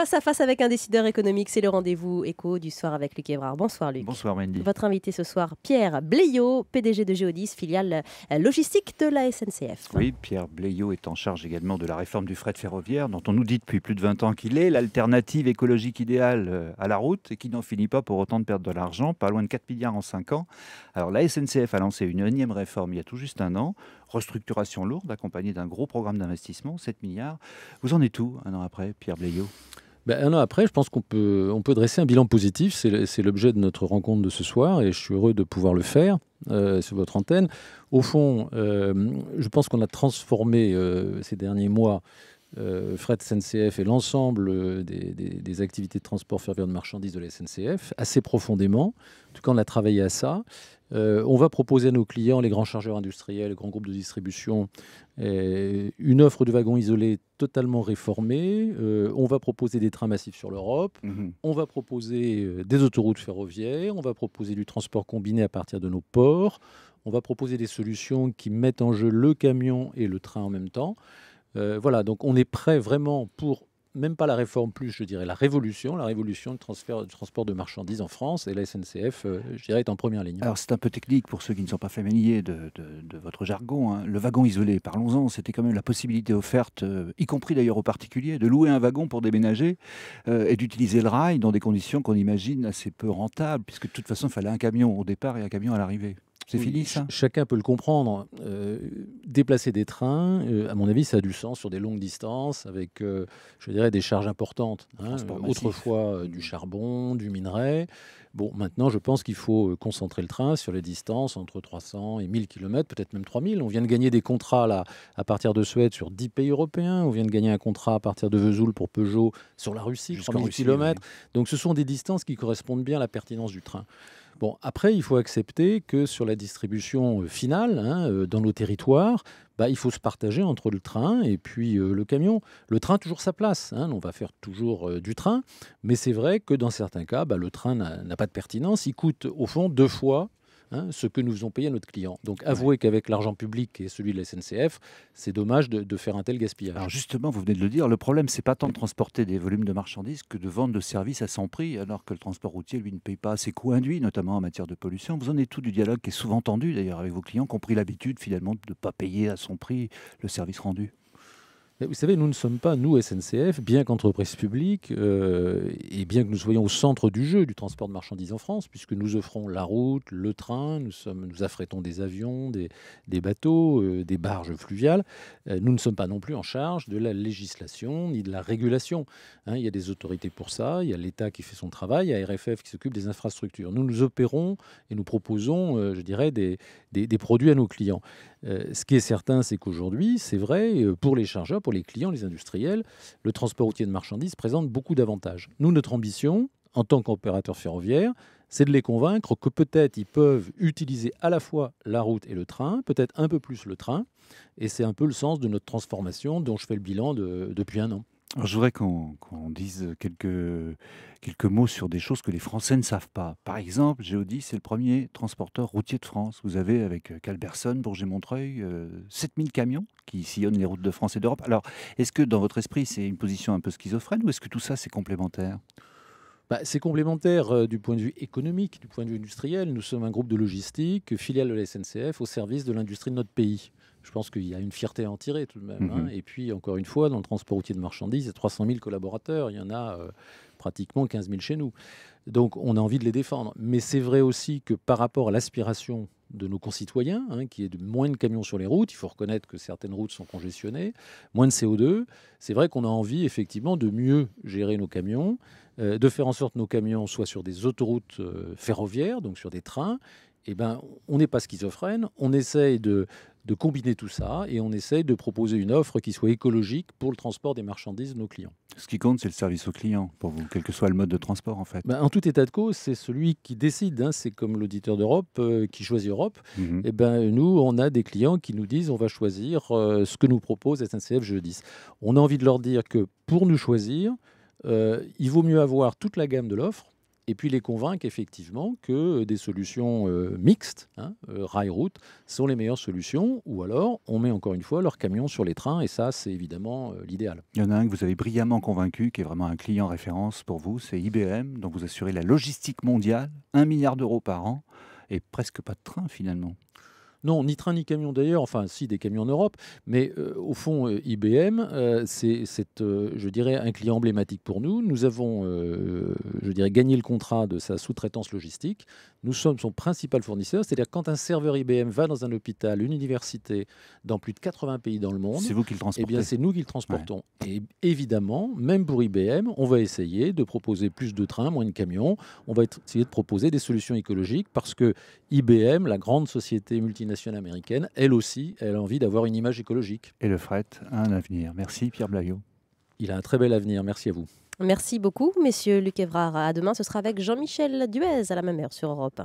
Face à face avec un décideur économique, c'est le rendez-vous écho du soir avec Luc Évrard. Bonsoir Luc. Bonsoir Mendy. Votre invité ce soir, Pierre Bléiot, PDG de Géodis, filiale euh, logistique de la SNCF. Oui, Pierre Bléiot est en charge également de la réforme du fret ferroviaire, dont on nous dit depuis plus de 20 ans qu'il est l'alternative écologique idéale euh, à la route et qui n'en finit pas pour autant de perdre de l'argent, pas loin de 4 milliards en 5 ans. Alors la SNCF a lancé une énième réforme il y a tout juste un an, restructuration lourde accompagnée d'un gros programme d'investissement, 7 milliards. Vous en êtes où un an après, Pierre Bléiot ben, un après, je pense qu'on peut, on peut dresser un bilan positif. C'est l'objet de notre rencontre de ce soir et je suis heureux de pouvoir le faire euh, sur votre antenne. Au fond, euh, je pense qu'on a transformé euh, ces derniers mois euh, Fred Fret SNCF et l'ensemble euh, des, activités de transport ferroviaire de marchandises de la SNCF assez profondément. En tout cas, on a travaillé à ça. Euh, on va proposer à nos clients, les grands chargeurs industriels, les grands groupes de distribution, eh, une offre de wagons isolés totalement réformée. on va proposer des trains massifs sur l'Europe. Mm-hmm. On va proposer des autoroutes ferroviaires. On va proposer du transport combiné à partir de nos ports. On va proposer des solutions qui mettent en jeu le camion et le train en même temps. Euh, voilà, donc on est prêt vraiment pour même pas la réforme plus, je dirais la révolution, la révolution du, transfert, du transport de marchandises en France, et la SNCF, euh, je dirais, est en première ligne. Alors c'est un peu technique pour ceux qui ne sont pas familiers de, votre jargon. Hein. Le wagon isolé, parlons-en, c'était quand même la possibilité offerte, euh, y compris d'ailleurs aux particuliers, de louer un wagon pour déménager et d'utiliser le rail dans des conditions qu'on imagine assez peu rentables, puisque de toute façon il fallait un camion au départ et un camion à l'arrivée. C'est fini ça Chacun peut le comprendre. Euh, déplacer des trains, euh, à mon avis, ça a du sens sur des longues distances avec, euh, je dirais, des charges importantes. Hein. autrefois, du charbon, du minerai. Bon, maintenant, je pense qu'il faut concentrer le train sur les distances entre 300 et 1000 km, peut-être même 3000. On vient de gagner des contrats là, à partir de Suède sur 10 pays européens. On vient de gagner un contrat à partir de Vesoul pour Peugeot sur la Russie, jusqu'à 1000 km. Donc, ce sont des distances qui correspondent bien à la pertinence du train. Bon, après, il faut accepter que sur la distribution euh, finale, hein, euh, dans nos territoires, bah, il faut se partager entre le train et puis euh, le camion. Le train, toujours sa place. Hein. on va faire toujours du train. Mais c'est vrai que dans certains cas, bah, le train n'a pas de pertinence. Il coûte au fond deux fois Hein, ce que nous faisons payer à notre client. Donc avouez qu'avec l'argent public et celui de la SNCF, c'est dommage de, faire un tel gaspillage. Alors justement, vous venez de le dire, le problème, c'est pas tant de transporter des volumes de marchandises que de vendre de services à son prix, alors que le transport routier, lui, ne paye pas ses coûts induits, notamment en matière de pollution. Vous en êtes tout du dialogue qui est souvent tendu, d'ailleurs, avec vos clients, qui ont pris l'habitude, finalement, de ne pas payer à son prix le service rendu. Vous savez, nous ne sommes pas, nous, SNCF, bien qu'entreprise publique, euh, et bien que nous soyons au centre du jeu du transport de marchandises en France, puisque nous offrons la route, le train, nous, sommes, nous affrétons des avions, des, bateaux, euh, des barges fluviales, euh, nous ne sommes pas non plus en charge de la législation ni de la régulation. Hein. il y a des autorités pour ça, il y a l'État qui fait son travail, il y a RFF qui s'occupe des infrastructures. Nous, nous opérons et nous proposons, je dirais, des, des, produits à nos clients. ce qui est certain, c'est qu'aujourd'hui, c'est vrai, pour les chargeurs, pour les clients, les industriels, le transport routier de marchandises présente beaucoup d'avantages. Nous, notre ambition, en tant qu'opérateur ferroviaire, c'est de les convaincre que peut-être ils peuvent utiliser à la fois la route et le train, peut-être un peu plus le train. Et c'est un peu le sens de notre transformation dont je fais le bilan depuis un an je voudrais qu'on dise quelques, mots sur des choses que les Français ne savent pas. Par exemple, Géodis, c'est le premier transporteur routier de France. Vous avez, avec euh, Calberson, Bourget-Montreuil, 7000 euh, camions qui sillonnent les routes de France et d'Europe. Alors, est-ce que dans votre esprit, c'est une position un peu schizophrène ou est-ce que tout ça, c'est complémentaire bah, c'est complémentaire euh, du point de vue économique, du point de vue industriel. Nous sommes un groupe de logistique, filiale de la SNCF, au service de l'industrie de notre pays je pense qu'il y a une fierté à en tirer tout de même. Hein. Mhm. Et puis, encore une fois, dans le transport routier de marchandises, il y a 300 000 collaborateurs, il y en a euh, pratiquement 15 000 chez nous. Donc, on a envie de les défendre. Mais c'est vrai aussi que par rapport à l'aspiration de nos concitoyens, hein, qui est de moins de camions sur les routes, il faut reconnaître que certaines routes sont congestionnées, moins de CO2, c'est vrai qu'on a envie effectivement de mieux gérer nos camions, euh, de faire en sorte que nos camions soient sur des autoroutes euh, ferroviaires, donc sur des trains, eh ben, on n'est pas schizophrène, on essaye de, de combiner tout ça et on essaye de proposer une offre qui soit écologique pour le transport des marchandises de nos clients. Ce qui compte, c'est le service au client pour vous, quel que soit le mode de transport en fait. Ben, en tout état de cause, c'est celui qui décide. Hein. c'est comme l'auditeur d'Europe euh, qui choisit Europe. Mhm. Et eh ben nous, on a des clients qui nous disent on va choisir euh, ce que nous propose SNCF jeudi. On a envie de leur dire que pour nous choisir, euh, il vaut mieux avoir toute la gamme de l'offre et puis les convaincre effectivement que des solutions euh, mixtes, hein, euh, rail-route, sont les meilleures solutions, ou alors on met encore une fois leurs camions sur les trains, et ça c'est évidemment euh, l'idéal. Il y en a un que vous avez brillamment convaincu, qui est vraiment un client référence pour vous, c'est IBM, dont vous assurez la logistique mondiale, 1 milliard d'euros par an, et presque pas de train finalement. Non, ni train ni camion d'ailleurs, enfin si des camions en Europe, mais euh, au fond euh, IBM, euh, c'est, je dirais, un client emblématique pour nous. Nous avons, je dirais, gagné le contrat de sa sous-traitance logistique. Nous sommes son principal fournisseur, c'est-à-dire quand un serveur IBM va dans un hôpital, une université, dans plus de 80 pays dans le monde, c'est vous qui le transportez. Eh bien, c'est nous qui le transportons. Et évidemment, même pour IBM, on va essayer de proposer plus de trains, moins de camions. On va essayer de proposer des solutions écologiques parce que IBM, la grande société multinationale américaine, elle aussi, elle a envie d'avoir une image écologique. Et le fret a un avenir. Merci Pierre Blayot. Il a un très bel avenir. Merci à vous. Merci beaucoup, messieurs Luc Evrard. À demain, ce sera avec Jean-Michel Duez à la même heure sur Europe